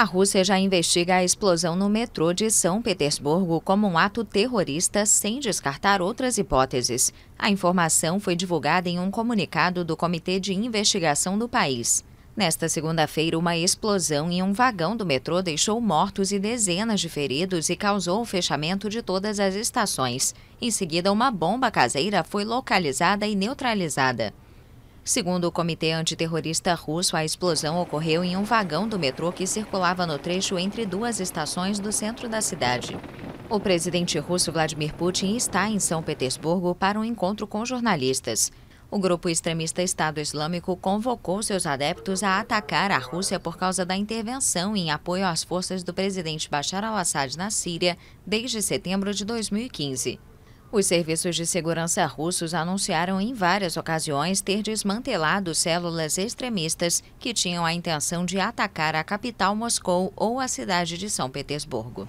A Rússia já investiga a explosão no metrô de São Petersburgo como um ato terrorista, sem descartar outras hipóteses. A informação foi divulgada em um comunicado do Comitê de Investigação do país. Nesta segunda-feira, uma explosão em um vagão do metrô deixou mortos e dezenas de feridos e causou o fechamento de todas as estações. Em seguida, uma bomba caseira foi localizada e neutralizada. Segundo o Comitê Antiterrorista Russo, a explosão ocorreu em um vagão do metrô que circulava no trecho entre duas estações do centro da cidade. O presidente russo Vladimir Putin está em São Petersburgo para um encontro com jornalistas. O grupo extremista Estado Islâmico convocou seus adeptos a atacar a Rússia por causa da intervenção em apoio às forças do presidente Bashar al-Assad na Síria desde setembro de 2015. Os serviços de segurança russos anunciaram em várias ocasiões ter desmantelado células extremistas que tinham a intenção de atacar a capital Moscou ou a cidade de São Petersburgo.